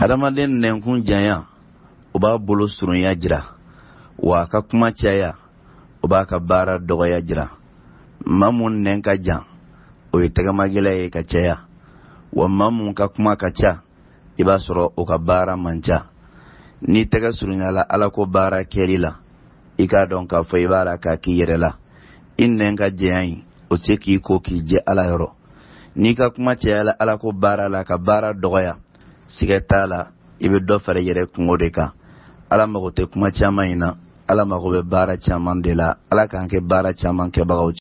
hadamaden nɛnkun janya o b'a bolo surunya jira wa a ka kuma caya o b'a ka baara dɔgɔya jira ma mun nɛn ka jan o ye tɛgɛmagɛlɛ ye ka caya wa ma mun ka kuma ka ca i b'a sɔrɔ o ka baara man ca n'i tɛgɛ surunyala ala ko baara kɛli la i k'a dɔn k'a fɔ i b'a la k'a k'i yɛrɛ la i nɛn ka jɛya in o tɛ k'i ko k'i jɛ ala yɔrɔ n'i ka kuma cayala ala ko baara la ka baara dɔgɔya sigɛ t'a la i be dɔ fara yɛrɛ kungo de kan ala mago tɛ kuma caman ɲi na ala mago bɛ baara caman de la ala k'an kɛ baara caman kɛbagaw